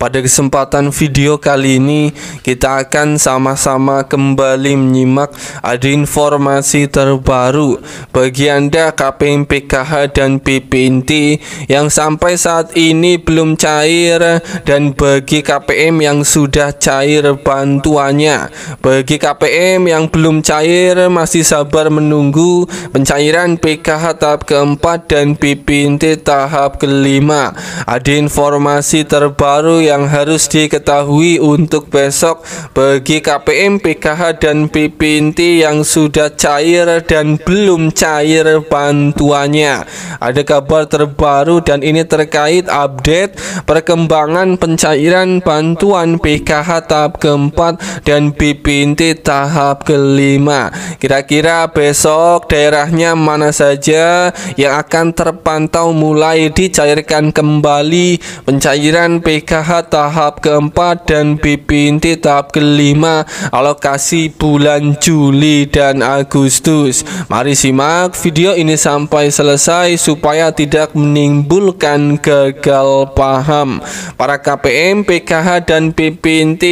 Pada kesempatan video kali ini kita akan sama-sama kembali menyimak ada informasi terbaru bagi Anda KPM PKH dan PPNT yang sampai saat ini belum cair dan bagi KPM yang sudah cair bantuannya. Bagi KPM yang belum cair masih sabar menunggu pencairan PKH tahap keempat dan PPNT tahap kelima. Ada informasi terbaru yang yang harus diketahui untuk besok bagi KPM, PKH, dan PPNT yang sudah cair dan belum cair bantuannya. Ada kabar terbaru dan ini terkait update perkembangan pencairan bantuan PKH tahap keempat dan BPNT tahap kelima. Kira-kira besok daerahnya mana saja yang akan terpantau mulai dicairkan kembali pencairan PKH tahap keempat dan BPNT tahap kelima alokasi bulan Juli dan Agustus. Mari simak video ini sampai selesai supaya tidak menimbulkan gagal paham. Para KPM, PKH dan BPNT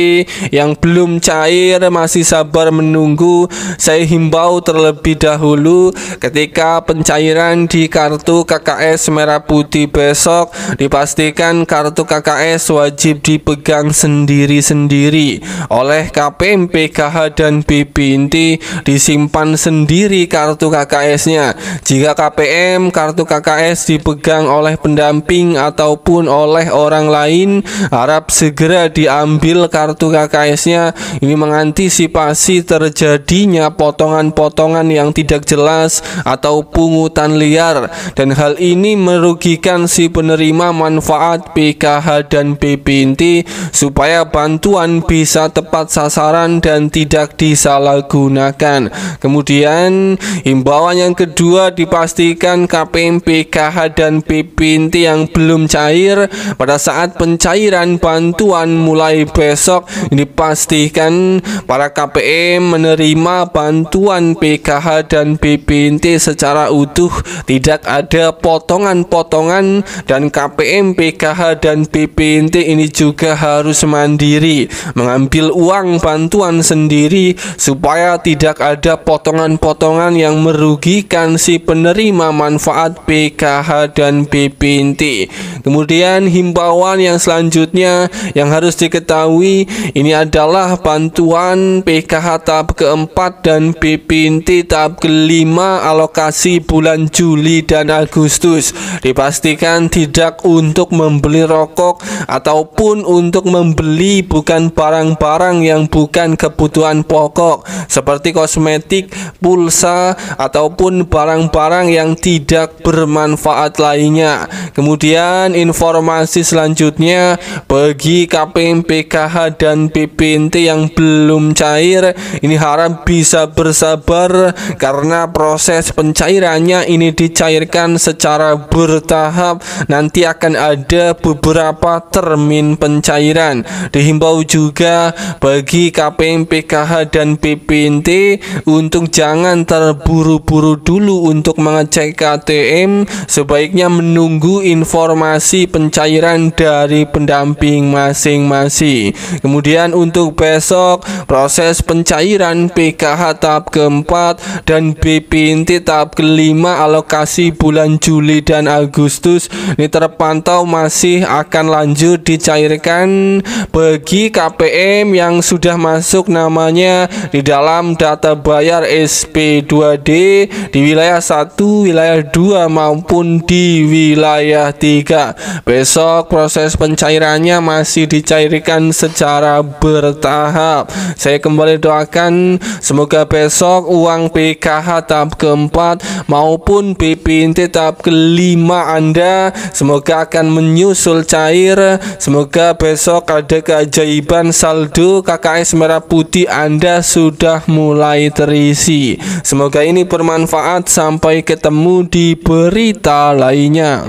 yang belum cair masih sabar menunggu. Saya himbau terlebih dahulu ketika pencairan di kartu KKS merah putih besok dipastikan kartu KKS wajib wajib dipegang sendiri-sendiri oleh KPM, PKH, dan BPNT disimpan sendiri kartu KKS-nya. Jika KPM, kartu KKS dipegang oleh pendamping ataupun oleh orang lain, harap segera diambil kartu KKS-nya. Ini mengantisipasi terjadinya potongan-potongan yang tidak jelas atau pungutan liar dan hal ini merugikan si penerima manfaat PKH dan BP inti supaya bantuan bisa tepat sasaran dan tidak disalahgunakan. Kemudian himbauan yang kedua dipastikan KPM PKH dan inti yang belum cair pada saat pencairan bantuan mulai besok dipastikan para KPM menerima bantuan PKH dan inti secara utuh tidak ada potongan-potongan dan KPM PKH dan inti ini juga harus mandiri, mengambil uang bantuan sendiri supaya tidak ada potongan-potongan yang merugikan si penerima manfaat PKH dan BPNT. Kemudian himbauan yang selanjutnya yang harus diketahui ini adalah bantuan PKH tahap keempat dan BPNT tahap kelima alokasi bulan Juli dan Agustus. Dipastikan tidak untuk membeli rokok atau ataupun untuk membeli bukan barang-barang yang bukan kebutuhan pokok seperti kosmetik, pulsa ataupun barang-barang yang tidak bermanfaat lainnya. Kemudian informasi selanjutnya bagi KPM PKH dan PPNT yang belum cair ini harap bisa bersabar karena proses pencairannya ini dicairkan secara bertahap nanti akan ada beberapa term pencairan. Dihimbau juga bagi KPM PKH dan PPNT untuk jangan terburu-buru dulu untuk mengecek KTM, sebaiknya menunggu informasi pencairan dari pendamping masing-masing. Kemudian untuk besok proses pencairan PKH tahap keempat dan BPNT tahap kelima alokasi bulan Juli dan Agustus ini terpantau masih akan lanjut di dicairkan bagi KPM yang sudah masuk namanya di dalam data bayar SP2D di wilayah 1, wilayah 2 maupun di wilayah 3. Besok proses pencairannya masih dicairkan secara bertahap. Saya kembali doakan semoga besok uang PKH tahap keempat maupun BPNT tahap kelima Anda semoga akan menyusul cair Semoga besok ada keajaiban saldo KKS Merah Putih Anda sudah mulai terisi. Semoga ini bermanfaat. Sampai ketemu di berita lainnya.